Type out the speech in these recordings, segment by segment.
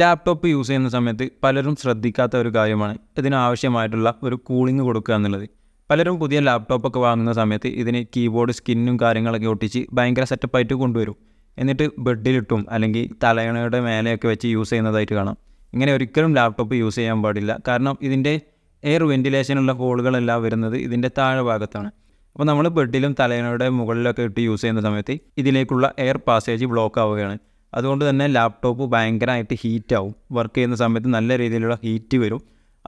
laptop use ചെയ്യുന്ന സമയത്ത് പലരും ശ്രദ്ധിക്കാത്ത ഒരു കാര്യമാണ് ഇതിനാവശ്യമായിട്ടുള്ള ഒരു കൂളിംഗ് കൊടുക്കുക എന്നുള്ളത് പലരും പുതിയ ലാപ്ടോപ്പൊക്കെ വാങ്ങുന്ന സമയത്ത് ഇതിന് കീബോർഡ് സ്കിന്നും കാര്യങ്ങളൊക്കെ ഒട്ടിച്ച് ഭയങ്കര സെറ്റപ്പായിട്ട് കൊണ്ടുവരും എന്നിട്ട് ബെഡിലിട്ടും അല്ലെങ്കിൽ തലയണയുടെ മേലെയൊക്കെ വെച്ച് യൂസ് ചെയ്യുന്നതായിട്ട് കാണാം ഇങ്ങനെ ഒരിക്കലും ലാപ്ടോപ്പ് യൂസ് ചെയ്യാൻ പാടില്ല കാരണം ഇതിൻ്റെ എയർ വെൻറ്റിലേഷനുള്ള ഹോളുകളെല്ലാം വരുന്നത് ഇതിൻ്റെ താഴെ ഭാഗത്താണ് അപ്പോൾ നമ്മൾ ബെഡിലും തലയണയുടെ മുകളിലൊക്കെ ഇട്ട് യൂസ് ചെയ്യുന്ന സമയത്ത് ഇതിലേക്കുള്ള എയർ പാസേജ് ബ്ലോക്ക് ആവുകയാണ് അതുകൊണ്ട് തന്നെ ലാപ്ടോപ്പ് ഭയങ്കരമായിട്ട് ഹീറ്റാവും വർക്ക് ചെയ്യുന്ന സമയത്ത് നല്ല രീതിയിലുള്ള ഹീറ്റ് വരും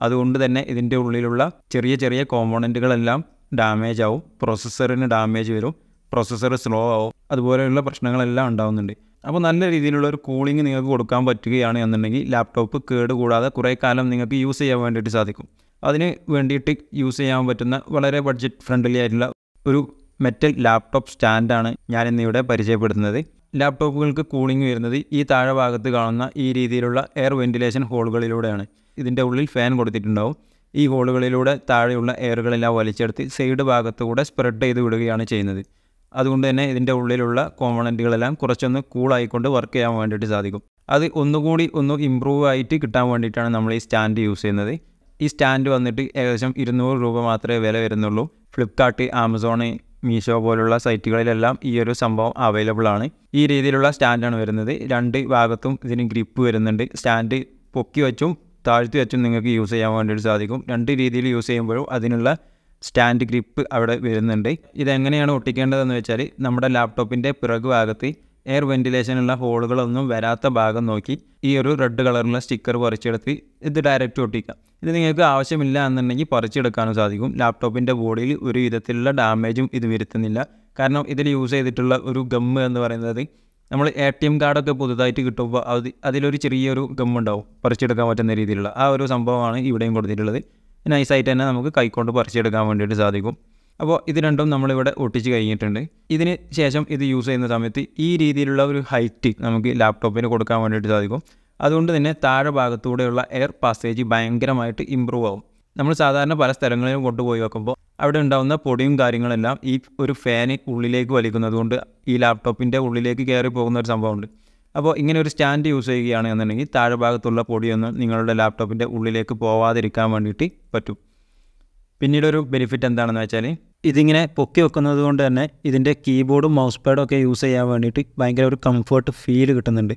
അതുകൊണ്ട് തന്നെ ഇതിൻ്റെ ഉള്ളിലുള്ള ചെറിയ ചെറിയ കോമ്പോണൻറ്റുകളെല്ലാം ഡാമേജ് ആവും പ്രോസസ്സറിന് ഡാമേജ് വരും പ്രോസസ്സർ സ്ലോ ആവും അതുപോലെയുള്ള പ്രശ്നങ്ങളെല്ലാം ഉണ്ടാവുന്നുണ്ട് അപ്പോൾ നല്ല രീതിയിലുള്ള ഒരു കൂളിംഗ് നിങ്ങൾക്ക് കൊടുക്കാൻ പറ്റുകയാണ് എന്നുണ്ടെങ്കിൽ ലാപ്ടോപ്പ് കൂടാതെ കുറേ കാലം നിങ്ങൾക്ക് യൂസ് ചെയ്യാൻ വേണ്ടിയിട്ട് സാധിക്കും അതിന് വേണ്ടിയിട്ട് യൂസ് ചെയ്യാൻ പറ്റുന്ന വളരെ ബഡ്ജറ്റ് ഫ്രണ്ട്ലി ആയിട്ടുള്ള ഒരു മെറ്റൽ ലാപ്ടോപ്പ് സ്റ്റാൻഡാണ് ഞാനിന്നിവിടെ പരിചയപ്പെടുത്തുന്നത് ലാപ്ടോപ്പുകൾക്ക് കൂളിംഗ് വരുന്നത് ഈ താഴെ ഭാഗത്ത് കാണുന്ന ഈ രീതിയിലുള്ള എയർ വെൻറ്റിലേഷൻ ഹോളുകളിലൂടെയാണ് ഇതിൻ്റെ ഉള്ളിൽ ഫാൻ കൊടുത്തിട്ടുണ്ടാവും ഈ ഹോളുകളിലൂടെ താഴെയുള്ള എയറുകളെല്ലാം വലിച്ചെടുത്ത് സൈഡ് കൂടെ സ്പ്രെഡ് ചെയ്ത് വിടുകയാണ് ചെയ്യുന്നത് അതുകൊണ്ട് തന്നെ ഇതിൻ്റെ ഉള്ളിലുള്ള കോമ്പണൻറ്റുകളെല്ലാം കുറച്ചൊന്ന് കൂളായിക്കൊണ്ട് വർക്ക് ചെയ്യാൻ വേണ്ടിയിട്ട് സാധിക്കും അത് ഒന്നുകൂടി ഒന്ന് ഇമ്പ്രൂവ് ആയിട്ട് കിട്ടാൻ വേണ്ടിയിട്ടാണ് നമ്മൾ ഈ സ്റ്റാൻഡ് യൂസ് ചെയ്യുന്നത് ഈ സ്റ്റാൻഡ് വന്നിട്ട് ഏകദേശം ഇരുന്നൂറ് രൂപ മാത്രമേ വില വരുന്നുള്ളൂ ഫ്ലിപ്കാർട്ട് ആമസോണ് മീഷോ പോലുള്ള സൈറ്റുകളിലെല്ലാം ഈ ഒരു സംഭവം അവൈലബിൾ ആണ് ഈ രീതിയിലുള്ള സ്റ്റാൻഡാണ് വരുന്നത് രണ്ട് ഭാഗത്തും ഇതിന് ഗ്രിപ്പ് വരുന്നുണ്ട് സ്റ്റാൻഡ് പൊക്കി വെച്ചും താഴ്ത്തി വെച്ചും നിങ്ങൾക്ക് യൂസ് ചെയ്യാൻ വേണ്ടിയിട്ട് സാധിക്കും രണ്ട് രീതിയിൽ യൂസ് ചെയ്യുമ്പോഴും അതിനുള്ള സ്റ്റാൻഡ് ഗ്രിപ്പ് അവിടെ വരുന്നുണ്ട് ഇതെങ്ങനെയാണ് ഒട്ടിക്കേണ്ടതെന്ന് വെച്ചാൽ നമ്മുടെ ലാപ്ടോപ്പിൻ്റെ പിറകു ഭാഗത്ത് എയർ വെന്റിലേഷനുള്ള ഹോളുകളൊന്നും വരാത്ത ഭാഗം നോക്കി ഈ ഒരു റെഡ് കളറിലുള്ള സ്റ്റിക്കർ പറിച്ചെടുത്ത് ഇത് ഡയറക്റ്റ് ഒട്ടിക്കാം ഇത് നിങ്ങൾക്ക് ആവശ്യമില്ല എന്നുണ്ടെങ്കിൽ പറിച്ചെടുക്കാനും സാധിക്കും ലാപ്ടോപ്പിൻ്റെ ബോഡിയിൽ ഒരു വിധത്തിലുള്ള ഡാമേജും ഇത് വരുത്തുന്നില്ല കാരണം ഇതിൽ യൂസ് ചെയ്തിട്ടുള്ള ഒരു ഗം എന്ന് പറയുന്നത് നമ്മൾ എ ടി എം കാർഡൊക്കെ പുതുതായിട്ട് കിട്ടുമ്പോൾ അത് അതിലൊരു ചെറിയൊരു ഉണ്ടാവും പറിച്ചെടുക്കാൻ പറ്റുന്ന രീതിയിലുള്ള ആ ഒരു സംഭവമാണ് ഇവിടെയും കൊടുത്തിട്ടുള്ളത് നൈസായിട്ട് തന്നെ നമുക്ക് കൈക്കൊണ്ട് പറിച്ചെടുക്കാൻ വേണ്ടിയിട്ട് സാധിക്കും അപ്പോൾ ഇത് രണ്ടും നമ്മളിവിടെ ഒട്ടിച്ച് കഴിഞ്ഞിട്ടുണ്ട് ഇതിന് ശേഷം ഇത് യൂസ് ചെയ്യുന്ന സമയത്ത് ഈ രീതിയിലുള്ള ഒരു ഹൈറ്റ് നമുക്ക് ലാപ്ടോപ്പിന് കൊടുക്കാൻ വേണ്ടിയിട്ട് സാധിക്കും അതുകൊണ്ട് തന്നെ താഴെ ഭാഗത്തൂടെയുള്ള എയർ പാസേജ് ഭയങ്കരമായിട്ട് ഇമ്പ്രൂവ് ആകും നമ്മൾ സാധാരണ പല സ്ഥലങ്ങളിലും കൊണ്ടുപോയി വെക്കുമ്പോൾ അവിടെ ഉണ്ടാകുന്ന പൊടിയും കാര്യങ്ങളെല്ലാം ഈ ഒരു ഫാന് ഉള്ളിലേക്ക് വലിക്കുന്നതുകൊണ്ട് ഈ ലാപ്ടോപ്പിൻ്റെ ഉള്ളിലേക്ക് കയറി പോകുന്ന ഒരു സംഭവമുണ്ട് അപ്പോൾ ഇങ്ങനെ ഒരു സ്റ്റാൻഡ് യൂസ് ചെയ്യുകയാണെന്നുണ്ടെങ്കിൽ താഴെ ഭാഗത്തുള്ള പൊടിയൊന്നും നിങ്ങളുടെ ലാപ്ടോപ്പിൻ്റെ ഉള്ളിലേക്ക് പോവാതിരിക്കാൻ വേണ്ടിയിട്ട് പറ്റും പിന്നീട് ഒരു ബെനിഫിറ്റ് എന്താണെന്ന് വെച്ചാൽ ഇതിങ്ങനെ പൊക്കി വെക്കുന്നത് കൊണ്ട് തന്നെ ഇതിൻ്റെ കീബോർഡും മൗസ് പാഡും ഒക്കെ യൂസ് ചെയ്യാൻ വേണ്ടിയിട്ട് ഭയങ്കര ഒരു കംഫർട്ട് ഫീൽ കിട്ടുന്നുണ്ട്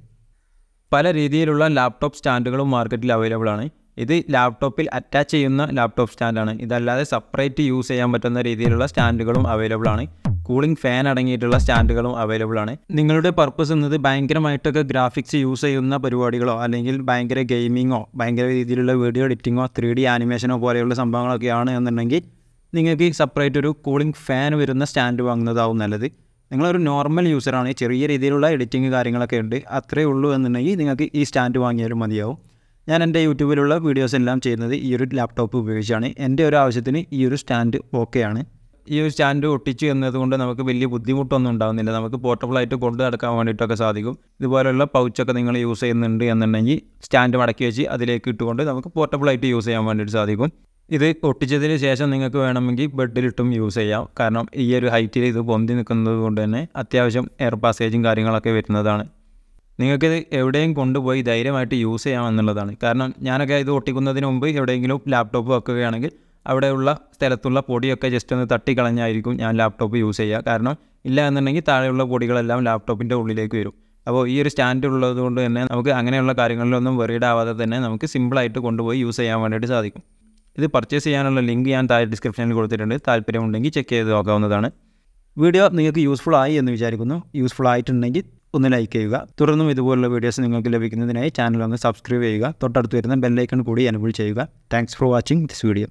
പല രീതിയിലുള്ള ലാപ്ടോപ്പ് സ്റ്റാൻഡുകളും മാർക്കറ്റിൽ അവൈലബിൾ ആണ് ഇത് ലാപ്ടോപ്പിൽ അറ്റാച്ച് ചെയ്യുന്ന ലാപ്ടോപ്പ് സ്റ്റാൻഡാണ് ഇതല്ലാതെ സെപ്പറേറ്റ് യൂസ് ചെയ്യാൻ പറ്റുന്ന രീതിയിലുള്ള സ്റ്റാൻഡുകളും അവൈലബിൾ ആണ് കൂളിംഗ് ഫാൻ അടങ്ങിയിട്ടുള്ള സ്റ്റാൻഡുകളും അവൈലബിൾ ആണ് നിങ്ങളുടെ പർപ്പസ് എന്നത് ഭയങ്കരമായിട്ടൊക്കെ ഗ്രാഫിക്സ് യൂസ് ചെയ്യുന്ന പരിപാടികളോ അല്ലെങ്കിൽ ഭയങ്കര ഗെയിമിങ്ങോ ഭയങ്കര രീതിയിലുള്ള വീഡിയോ എഡിറ്റിങ്ങോ ത്രീ ഡി ആനിമേഷനോ പോലെയുള്ള സംഭവങ്ങളൊക്കെയാണ് എന്നുണ്ടെങ്കിൽ നിങ്ങൾക്ക് സെപ്പറേറ്റ് ഒരു കൂളിംഗ് ഫാൻ വരുന്ന സ്റ്റാൻഡ് വാങ്ങുന്നതാവും നല്ലത് നിങ്ങളൊരു നോർമൽ യൂസറാണ് ചെറിയ രീതിയിലുള്ള എഡിറ്റിംഗ് കാര്യങ്ങളൊക്കെ ഉണ്ട് അത്രേ ഉള്ളൂ എന്നുണ്ടെങ്കിൽ നിങ്ങൾക്ക് ഈ സ്റ്റാൻഡ് വാങ്ങിയാലും മതിയാവും ഞാൻ എൻ്റെ യൂട്യൂബിലുള്ള വീഡിയോസ് എല്ലാം ചെയ്യുന്നത് ഈ ഒരു ലാപ്ടോപ്പ് ഉപയോഗിച്ചാണ് എൻ്റെ ഒരു ആവശ്യത്തിന് ഈ ഒരു സ്റ്റാൻഡ് ഓക്കെയാണ് ഈ ഒരു സ്റ്റാൻഡ് ഒട്ടിച്ചു എന്നതുകൊണ്ട് നമുക്ക് വലിയ ബുദ്ധിമുട്ടൊന്നും ഉണ്ടാകുന്നില്ല നമുക്ക് പോർട്ടബിളായിട്ട് കൊണ്ട് നടക്കാൻ വേണ്ടിയിട്ടൊക്കെ സാധിക്കും ഇതുപോലുള്ള പൗച്ചൊക്കെ നിങ്ങൾ യൂസ് ചെയ്യുന്നുണ്ട് എന്നുണ്ടെങ്കിൽ സ്റ്റാൻഡ് മടക്കി വെച്ച് അതിലേക്ക് ഇട്ടുകൊണ്ട് നമുക്ക് പോർട്ടബിളായിട്ട് യൂസ് ചെയ്യാൻ വേണ്ടിയിട്ട് സാധിക്കും ഇത് ഒട്ടിച്ചതിന് ശേഷം നിങ്ങൾക്ക് വേണമെങ്കിൽ ബെഡിലിട്ടും യൂസ് ചെയ്യാം കാരണം ഈ ഒരു ഹൈറ്റിൽ ഇത് പൊന്തി നിൽക്കുന്നത് കൊണ്ട് തന്നെ അത്യാവശ്യം എയർ പാസേജും കാര്യങ്ങളൊക്കെ വരുന്നതാണ് നിങ്ങൾക്കിത് എവിടെയും കൊണ്ടുപോയി ധൈര്യമായിട്ട് യൂസ് ചെയ്യാം എന്നുള്ളതാണ് കാരണം ഞാനൊക്കെ ഇത് ഒട്ടിക്കുന്നതിന് മുമ്പ് എവിടെയെങ്കിലും ലാപ്ടോപ്പ് വെക്കുകയാണെങ്കിൽ അവിടെയുള്ള സ്ഥലത്തുള്ള പൊടിയൊക്കെ ജസ്റ്റ് ഒന്ന് തട്ടിക്കളഞ്ഞായിരിക്കും ഞാൻ ലാപ്ടോപ്പ് യൂസ് ചെയ്യുക കാരണം ഇല്ല എന്നുണ്ടെങ്കിൽ താഴെയുള്ള പൊടികളെല്ലാം ലാപ്ടോപ്പിൻ്റെ ഉള്ളിലേക്ക് വരും അപ്പോൾ ഈ ഒരു സ്റ്റാൻഡ് ഉള്ളത് കൊണ്ട് തന്നെ നമുക്ക് അങ്ങനെയുള്ള കാര്യങ്ങളിലൊന്നും വെറീഡ് ആവാതെ തന്നെ നമുക്ക് സിമ്പിളായിട്ട് കൊണ്ടുപോയി യൂസ് ചെയ്യാൻ വേണ്ടിയിട്ട് സാധിക്കും ഇത് പർച്ചേസ് ചെയ്യാനുള്ള ലിങ്ക് ഞാൻ താഴെ ഡിസ്ക്രിപ്ഷനിൽ കൊടുത്തിട്ടുണ്ട് താല്പര്യമുണ്ടെങ്കിൽ ചെക്ക് ചെയ്ത് നോക്കാവുന്നതാണ് വീഡിയോ നിങ്ങൾക്ക് യൂസ്ഫുൾ ആയി എന്ന് വിചാരിക്കുന്നു യൂസ്ഫുൾ ആയിട്ടുണ്ടെങ്കിൽ ഒന്ന് ലൈക്ക് ചെയ്യുക തുടർന്നും ഇതുപോലുള്ള വീഡിയോസ് നിങ്ങൾക്ക് ലഭിക്കുന്നതിനായി ചാനൽ ഒന്ന് സബ്സ്ക്രൈബ് ചെയ്യുക തൊട്ടടുത്ത് വരുന്ന ബെല്ലൈക്കൺ കൂടി എനബിൾ ചെയ്യുക thanks for watching this video